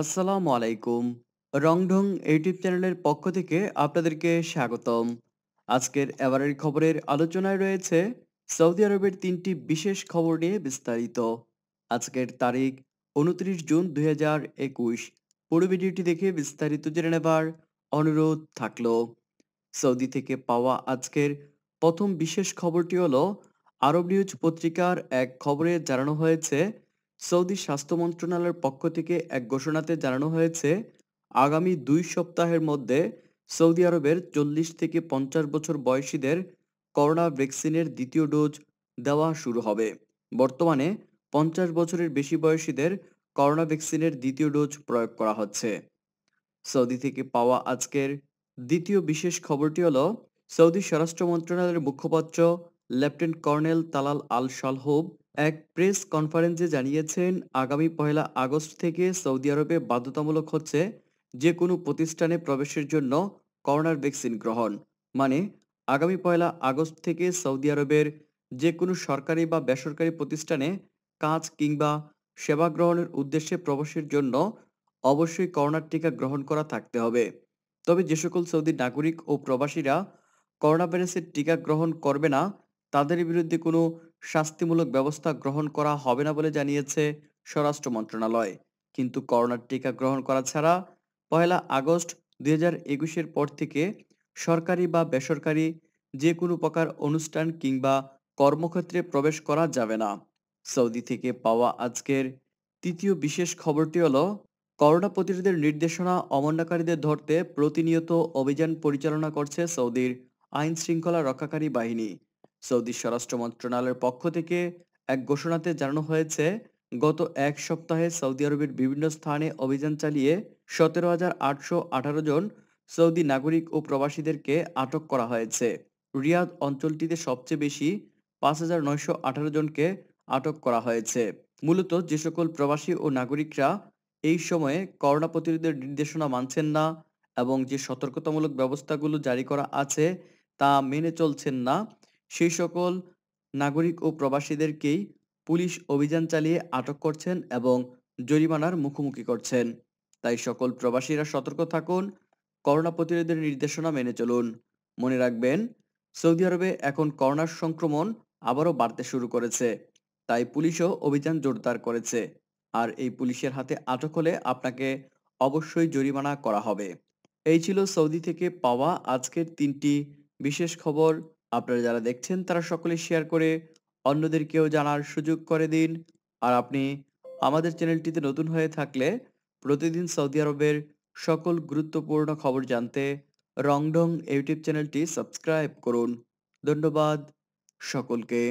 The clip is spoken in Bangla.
আসসালামু আলাইকুম রংঢং ইউটিউব চ্যানেলের পক্ষ থেকে আপনাদেরকে স্বাগতম আজকের এবারের খবরের আলোচনায় রয়েছে সৌদি আরবের তিনটি বিশেষ খবর নিয়ে বিস্তারিত আজকের তারিখ উনত্রিশ জুন দুই হাজার একুশ পুরো ভিডিওটি দেখে বিস্তারিত জেনে নেবার অনুরোধ থাকল সৌদি থেকে পাওয়া আজকের প্রথম বিশেষ খবরটি হলো আরব নিউজ পত্রিকার এক খবরে জানানো হয়েছে সৌদি স্বাস্থ্য মন্ত্রণালয়ের পক্ষ থেকে এক ঘোষণাতে জানানো হয়েছে আগামী দুই সপ্তাহের মধ্যে সৌদি আরবের চল্লিশ থেকে পঞ্চাশ বছর বয়সীদের করোনা ভ্যাকসিনের দ্বিতীয় ডোজ দেওয়া শুরু হবে বর্তমানে পঞ্চাশ বছরের বেশি বয়সীদের করোনা ভ্যাকসিনের দ্বিতীয় ডোজ প্রয়োগ করা হচ্ছে সৌদি থেকে পাওয়া আজকের দ্বিতীয় বিশেষ খবরটি হল সৌদি স্বরাষ্ট্র মন্ত্রণালয়ের মুখপাত্র lieutenant colonel Talal Al Salhob এক প্রেস কনফারেন্সে জানিয়েছেন আগামী পহেলা আগস্ট থেকে সৌদি আরবে বাধ্যতামূলক হচ্ছে যে কোনো প্রতিষ্ঠানে প্রবেশের জন্য করোনার ভ্যাকসিন গ্রহণ মানে আগামী পয়লা আগস্ট থেকে সৌদি আরবের যে কোনো সরকারি বা বেসরকারি প্রতিষ্ঠানে কাজ কিংবা সেবা গ্রহণের উদ্দেশ্যে প্রবেশের জন্য অবশ্যই করোনার টিকা গ্রহণ করা থাকতে হবে তবে যে সকল সৌদি নাগরিক ও প্রবাসীরা করোনা ভাইরাসের টিকা গ্রহণ করবে না তাদের বিরুদ্ধে কোনো শাস্তিমূলক ব্যবস্থা গ্রহণ করা হবে না বলে জানিয়েছে স্বরাষ্ট্র মন্ত্রণালয় কিন্তু করোনার টিকা গ্রহণ করা ছাড়া পয়লা আগস্ট দুই একুশের পর থেকে সরকারি বা বেসরকারি যে কোনো প্রকার অনুষ্ঠান কিংবা কর্মক্ষেত্রে প্রবেশ করা যাবে না সৌদি থেকে পাওয়া আজকের তৃতীয় বিশেষ খবরটি হলো করোনা প্রতিরোধের নির্দেশনা অমন্যকারীদের ধরতে প্রতিনিয়ত অভিযান পরিচালনা করছে সৌদির আইন শৃঙ্খলা রক্ষাকারী বাহিনী সৌদি স্বরাষ্ট্র মন্ত্রণালয়ের পক্ষ থেকে এক ঘোষণাতে জানানো হয়েছে গত এক সপ্তাহে সৌদি আরবের বিভিন্ন স্থানে অভিযান চালিয়ে সতেরো হাজার আটশো আঠারো জন সৌদি নাগরিক ও প্রবাসীদেরকে আটক করা হয়েছে রিয়াদ অঞ্চলটিতে সবচেয়ে বেশি পাঁচ হাজার নয়শো আঠারো জনকে আটক করা হয়েছে মূলত যে সকল প্রবাসী ও নাগরিকরা এই সময়ে করোনা প্রতিরোধের নির্দেশনা মানছেন না এবং যে সতর্কতামূলক ব্যবস্থাগুলো জারি করা আছে তা মেনে চলছেন না সেই সকল নাগরিক ও প্রবাসীদেরকেই পুলিশ অভিযান চালিয়ে আটক করছেন এবং জরিমানার মুখোমুখি করছেন তাই সকল প্রবাসীরা সতর্ক থাকুন করোনা প্রতিরোধের নির্দেশনা মেনে চলুন মনে রাখবেন সৌদি আরবে এখন করোনার সংক্রমণ আবারও বাড়তে শুরু করেছে তাই পুলিশও অভিযান জোরদার করেছে আর এই পুলিশের হাতে আটক হলে আপনাকে অবশ্যই জরিমানা করা হবে এই ছিল সৌদি থেকে পাওয়া আজকের তিনটি বিশেষ খবর আপনারা যারা দেখছেন তারা সকলে শেয়ার করে অন্যদেরকেও জানার সুযোগ করে দিন আর আপনি আমাদের চ্যানেলটিতে নতুন হয়ে থাকলে প্রতিদিন সৌদি আরবের সকল গুরুত্বপূর্ণ খবর জানতে রংডং ইউটিউব চ্যানেলটি সাবস্ক্রাইব করুন ধন্যবাদ সকলকে